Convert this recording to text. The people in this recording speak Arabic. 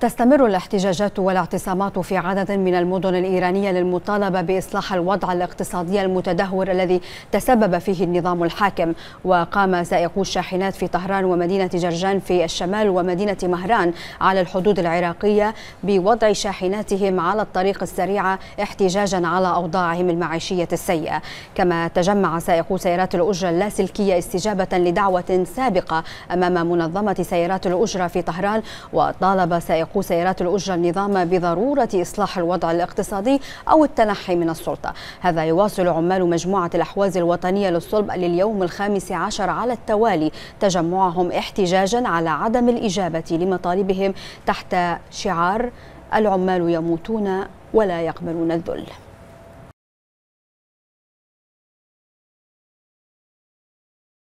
تستمر الاحتجاجات والاعتصامات في عدد من المدن الإيرانية للمطالبة بإصلاح الوضع الاقتصادي المتدهور الذي تسبب فيه النظام الحاكم وقام سائقو الشاحنات في طهران ومدينة جرجان في الشمال ومدينة مهران على الحدود العراقية بوضع شاحناتهم على الطريق السريعة احتجاجا على أوضاعهم المعيشية السيئة كما تجمع سائقو سيارات الأجرة اللاسلكية استجابة لدعوة سابقة أمام منظمة سيارات الأجرة في طهران وطالب سائقو يقول سيارات الأجرة النظام بضرورة إصلاح الوضع الاقتصادي أو التنحي من السلطة هذا يواصل عمال مجموعة الأحواز الوطنية للصلب لليوم الخامس عشر على التوالي تجمعهم احتجاجا على عدم الإجابة لمطالبهم تحت شعار العمال يموتون ولا يقبلون الذل